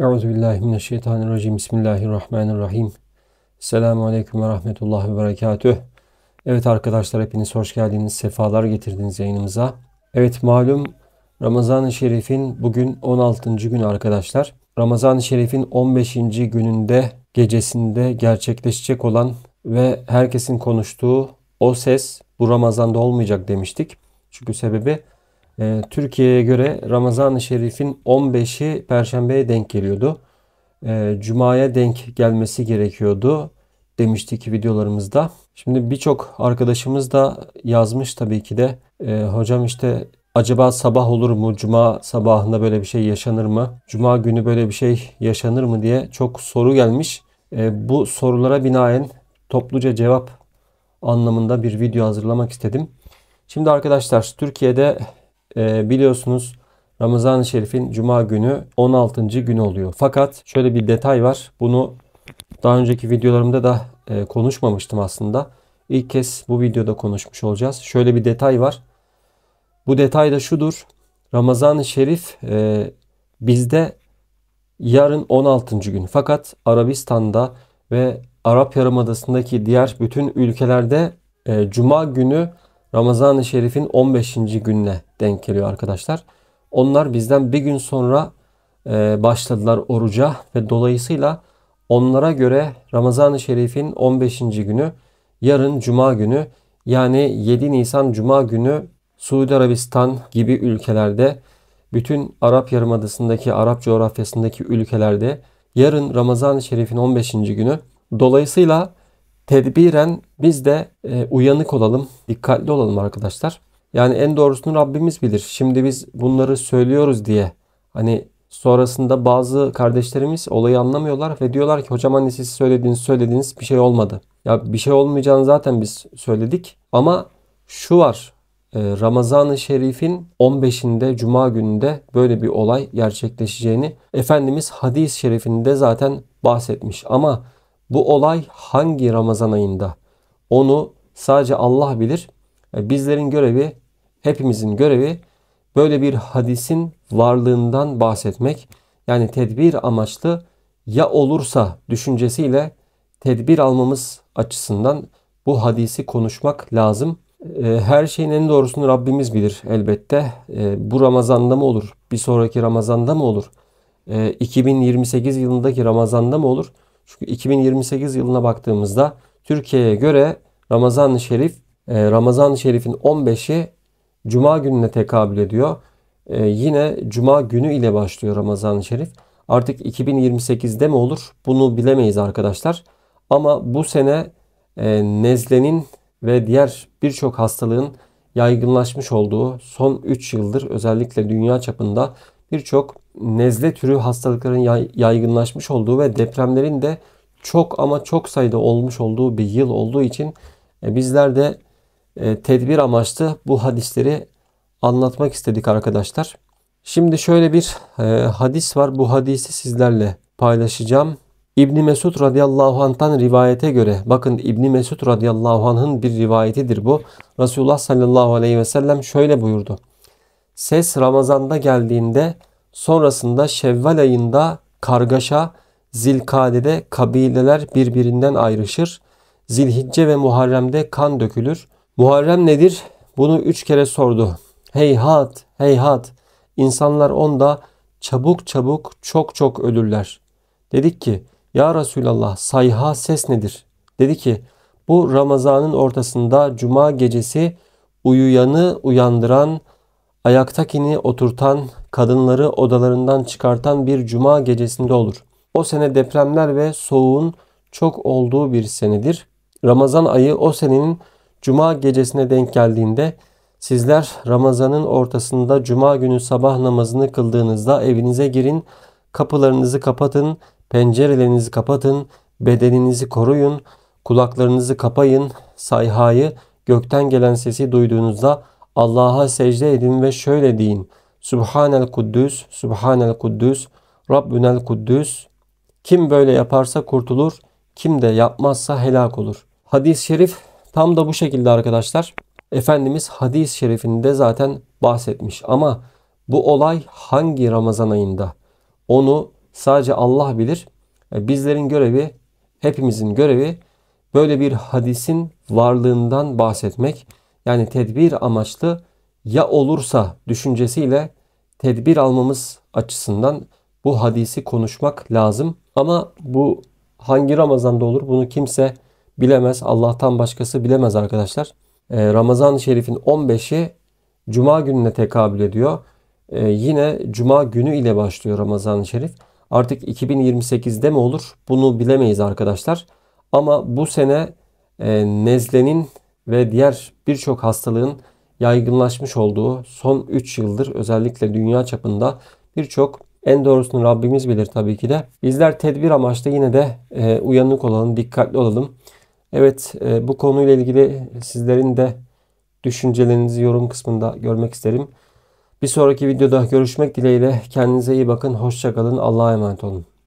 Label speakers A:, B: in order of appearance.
A: Euzubillahimineşşeytanirracim. Bismillahirrahmanirrahim. Selamun Aleyküm ve Rahmetullah ve Berekatüh. Evet arkadaşlar hepiniz hoş geldiniz. Sefalar getirdiniz yayınımıza. Evet malum Ramazan-ı Şerif'in bugün 16. günü arkadaşlar. Ramazan-ı Şerif'in 15. gününde gecesinde gerçekleşecek olan ve herkesin konuştuğu o ses bu Ramazan'da olmayacak demiştik. Çünkü sebebi ee, Türkiye'ye göre Ramazan-ı Şerif'in 15'i Perşembe'ye denk geliyordu. Ee, Cuma'ya denk gelmesi gerekiyordu demiştik videolarımızda. Şimdi birçok arkadaşımız da yazmış tabii ki de. Ee, hocam işte acaba sabah olur mu? Cuma sabahında böyle bir şey yaşanır mı? Cuma günü böyle bir şey yaşanır mı diye çok soru gelmiş. bu sorulara binaen topluca cevap anlamında bir video hazırlamak istedim. Şimdi arkadaşlar Türkiye'de e, biliyorsunuz Ramazan-ı Şerif'in Cuma günü 16. günü oluyor. Fakat şöyle bir detay var. Bunu daha önceki videolarımda da e, konuşmamıştım aslında. İlk kez bu videoda konuşmuş olacağız. Şöyle bir detay var. Bu detay da şudur. Ramazan-ı Şerif e, bizde yarın 16. gün. Fakat Arabistan'da ve Arap Yarımadası'ndaki diğer bütün ülkelerde e, Cuma günü Ramazan-ı Şerif'in 15. gününe denk geliyor arkadaşlar. Onlar bizden bir gün sonra e, başladılar oruca ve dolayısıyla onlara göre Ramazan-ı Şerif'in 15. günü yarın Cuma günü yani 7 Nisan Cuma günü Suudi Arabistan gibi ülkelerde bütün Arap Yarımadası'ndaki Arap coğrafyasındaki ülkelerde yarın Ramazan-ı Şerif'in 15. günü. Dolayısıyla tedbiren biz de e, uyanık olalım, dikkatli olalım arkadaşlar. Yani en doğrusunu Rabbimiz bilir. Şimdi biz bunları söylüyoruz diye hani sonrasında bazı kardeşlerimiz olayı anlamıyorlar ve diyorlar ki hocam anne siz söylediğiniz söylediğiniz bir şey olmadı. Ya bir şey olmayacağını zaten biz söyledik ama şu var e, Ramazan-ı Şerif'in 15'inde Cuma gününde böyle bir olay gerçekleşeceğini Efendimiz hadis-i şerifinde zaten bahsetmiş. Ama bu olay hangi Ramazan ayında? Onu sadece Allah bilir. E, bizlerin görevi, hepimizin görevi böyle bir hadisin varlığından bahsetmek. Yani tedbir amaçlı ya olursa düşüncesiyle tedbir almamız açısından bu hadisi konuşmak lazım. E, her şeyin en doğrusunu Rabbimiz bilir elbette. E, bu Ramazan'da mı olur? Bir sonraki Ramazan'da mı olur? 2028 yılındaki Ramazan'da mı olur? Çünkü 2028 yılına baktığımızda Türkiye'ye göre Ramazan-ı Şerif e, Ramazan-ı Şerif'in 15'i Cuma gününe tekabül ediyor. E, yine Cuma günü ile başlıyor Ramazan-ı Şerif. Artık 2028'de mi olur? Bunu bilemeyiz arkadaşlar. Ama bu sene e, nezlenin ve diğer birçok hastalığın yaygınlaşmış olduğu son 3 yıldır özellikle dünya çapında birçok nezle türü hastalıkların yaygınlaşmış olduğu ve depremlerin de çok ama çok sayıda olmuş olduğu bir yıl olduğu için e, bizler de e, tedbir amaçlı bu hadisleri anlatmak istedik arkadaşlar. Şimdi şöyle bir e, hadis var. Bu hadisi sizlerle paylaşacağım. İbni Mesud radıyallahu anh'tan rivayete göre bakın İbni Mesud radıyallahu anh'ın bir rivayetidir bu. Resulullah sallallahu aleyhi ve sellem şöyle buyurdu. Ses Ramazan'da geldiğinde Sonrasında Şevval ayında kargaşa, Zilkade'de kabileler birbirinden ayrışır. Zilhicce ve Muharrem'de kan dökülür. Muharrem nedir? Bunu üç kere sordu. Heyhat, heyhat. İnsanlar onda çabuk çabuk çok çok ölürler. Dedik ki ya Resulallah sayha ses nedir? Dedi ki bu Ramazan'ın ortasında cuma gecesi uyuyanı uyandıran, ayaktakini oturtan, kadınları odalarından çıkartan bir cuma gecesinde olur. O sene depremler ve soğuğun çok olduğu bir senedir. Ramazan ayı o senenin cuma gecesine denk geldiğinde sizler Ramazan'ın ortasında cuma günü sabah namazını kıldığınızda evinize girin, kapılarınızı kapatın, pencerelerinizi kapatın, bedeninizi koruyun, kulaklarınızı kapayın, sayhayı, gökten gelen sesi duyduğunuzda Allah'a secde edin ve şöyle deyin.'' Sübhanel Kuddüs, Sübhanel Kuddüs, Rabbünel Kuddüs. Kim böyle yaparsa kurtulur, kim de yapmazsa helak olur. Hadis-i şerif tam da bu şekilde arkadaşlar. Efendimiz hadis-i şerifinde zaten bahsetmiş ama bu olay hangi Ramazan ayında? Onu sadece Allah bilir. E, bizlerin görevi, hepimizin görevi böyle bir hadisin varlığından bahsetmek. Yani tedbir amaçlı ya olursa düşüncesiyle tedbir almamız açısından bu hadisi konuşmak lazım. Ama bu hangi Ramazan'da olur bunu kimse bilemez. Allah'tan başkası bilemez arkadaşlar. Ee, Ramazan-ı Şerif'in 15'i Cuma gününe tekabül ediyor. Ee, yine Cuma günü ile başlıyor Ramazan-ı Şerif. Artık 2028'de mi olur bunu bilemeyiz arkadaşlar. Ama bu sene e, nezlenin ve diğer birçok hastalığın yaygınlaşmış olduğu son 3 yıldır özellikle dünya çapında birçok en doğrusunu Rabbimiz bilir tabii ki de. Bizler tedbir amaçlı yine de e, uyanık olalım, dikkatli olalım. Evet e, bu konuyla ilgili sizlerin de düşüncelerinizi yorum kısmında görmek isterim. Bir sonraki videoda görüşmek dileğiyle kendinize iyi bakın, hoşçakalın, Allah'a emanet olun.